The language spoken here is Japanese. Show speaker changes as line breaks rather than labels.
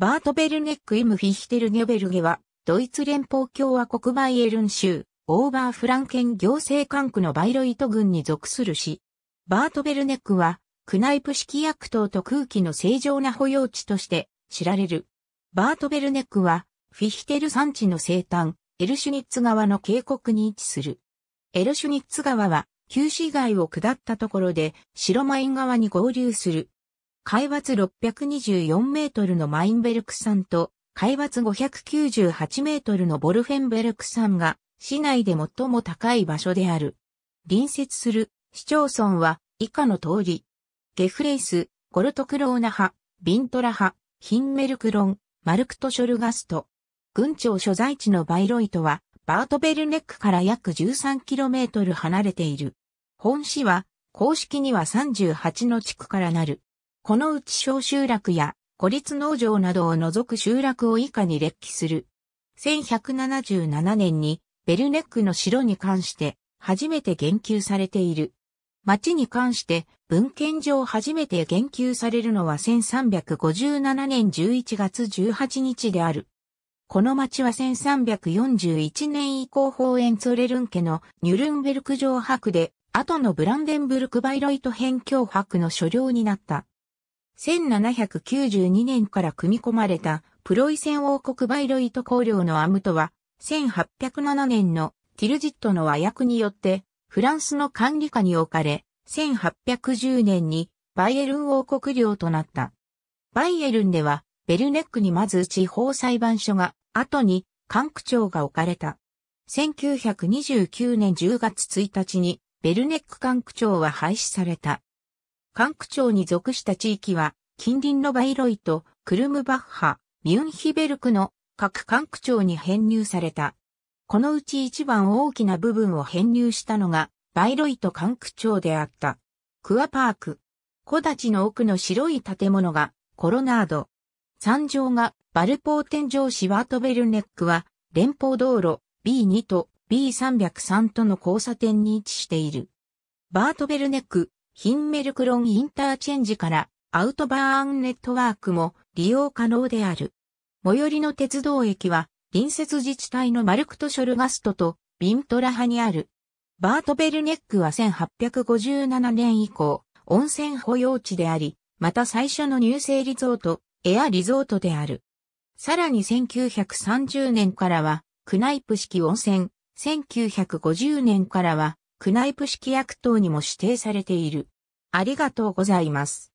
バートベルネック M フィヒテルゲベルゲは、ドイツ連邦共和国バイエルン州、オーバーフランケン行政管区のバイロイト郡に属する市。バートベルネックは、クナイプ式薬島と空気の正常な保養地として知られる。バートベルネックは、フィヒテル山地の西端、エルシュニッツ川の渓谷に位置する。エルシュニッツ川は、旧市街を下ったところで、白マイン川に合流する。海抜624メートルのマインベルク山と、海抜598メートルのボルフェンベルク山が、市内で最も高い場所である。隣接する市町村は以下の通り。ゲフレイス、ゴルトクローナ派、ビントラ派、ヒンメルクロン、マルクトショルガスト。郡庁所在地のバイロイトは、バートベルネックから約1 3トル離れている。本市は、公式には38の地区からなる。このうち小集落や孤立農場などを除く集落を以下に列記する。1177年にベルネックの城に関して初めて言及されている。町に関して文献上初めて言及されるのは1357年11月18日である。この町は1341年以降ホーエンツォレルン家のニュルンベルク城博で、後のブランデンブルクバイロイト辺境博の所領になった。1792年から組み込まれたプロイセン王国バイロイト公領のアムトは、1807年のティルジットの和訳によって、フランスの管理下に置かれ、1810年にバイエルン王国領となった。バイエルンでは、ベルネックにまず地方裁判所が、後に管区長が置かれた。1929年10月1日に、ベルネック管区長は廃止された。管区町に属した地域は、近隣のバイロイト、クルムバッハ、ミュンヒベルクの各管区町に編入された。このうち一番大きな部分を編入したのが、バイロイト管区町であった。クアパーク。小立の奥の白い建物が、コロナード。山上が、バルポー天井シワートベルネックは、連邦道路 B2 と B303 との交差点に位置している。バートベルネック、ヒンメルクロンインターチェンジからアウトバーンネットワークも利用可能である。最寄りの鉄道駅は隣接自治体のマルクトショルガストとビントラハにある。バートベルネックは1857年以降、温泉保養地であり、また最初の乳製リゾート、エアリゾートである。さらに1930年からは、クナイプ式温泉、1950年からは、クナイプ式薬等にも指定されている。ありがとうございます。